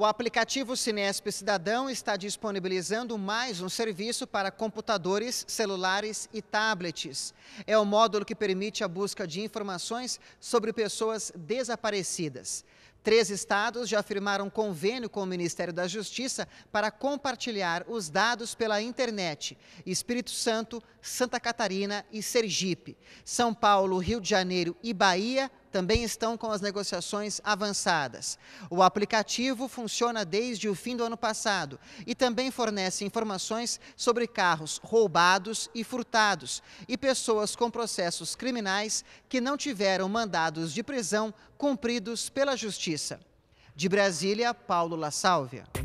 O aplicativo Cinesp Cidadão está disponibilizando mais um serviço para computadores, celulares e tablets. É o módulo que permite a busca de informações sobre pessoas desaparecidas. Três estados já firmaram convênio com o Ministério da Justiça para compartilhar os dados pela internet: Espírito Santo, Santa Catarina e Sergipe. São Paulo, Rio de Janeiro e Bahia também estão com as negociações avançadas. O aplicativo funciona desde o fim do ano passado e também fornece informações sobre carros roubados e furtados e pessoas com processos criminais que não tiveram mandados de prisão cumpridos pela Justiça. Justiça. De Brasília, Paulo La Sálvia.